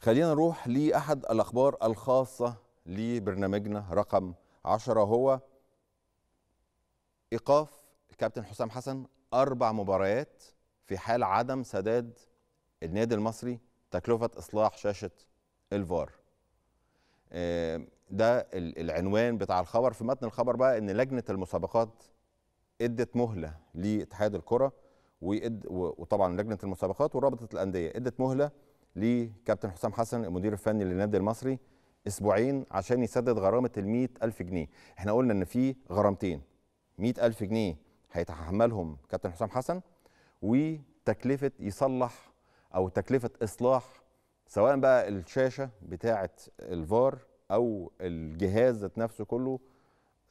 خلينا نروح لأحد الأخبار الخاصة لبرنامجنا رقم 10 هو إيقاف الكابتن حسام حسن أربع مباريات في حال عدم سداد النادي المصري تكلفة إصلاح شاشة الفار آه، ده العنوان بتاع الخبر في متن الخبر بقى ان لجنه المسابقات ادت مهله لاتحاد الكره وطبعا لجنه المسابقات ورابطه الانديه ادت مهله لكابتن حسام حسن المدير الفني للنادي المصري اسبوعين عشان يسدد غرامه ال ألف جنيه احنا قلنا ان في غرامتين ألف جنيه هيتحملهم كابتن حسام حسن وتكلفه يصلح او تكلفه اصلاح سواء بقى الشاشه بتاعه الفار او الجهاز ذات نفسه كله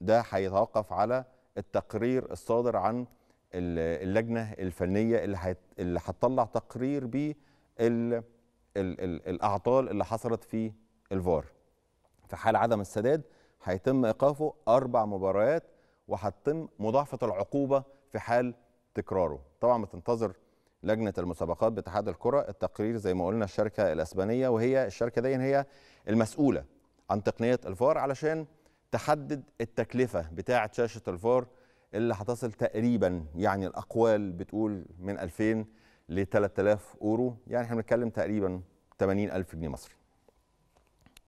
ده هيتوقف على التقرير الصادر عن اللجنه الفنيه اللي اللي هتطلع تقرير بيه الـ الـ الاعطال اللي حصلت في الفار في حال عدم السداد هيتم ايقافه اربع مباريات وهتتم مضاعفه العقوبه في حال تكراره طبعا بتنتظر لجنه المسابقات باتحاد الكره التقرير زي ما قلنا الشركه الاسبانيه وهي الشركه دي هي المسؤوله عن تقنيه الفار علشان تحدد التكلفه بتاعه شاشه الفار اللي هتصل تقريبا يعني الاقوال بتقول من 2000 ل 3000 اورو يعني احنا بنتكلم تقريبا 80000 جنيه مصري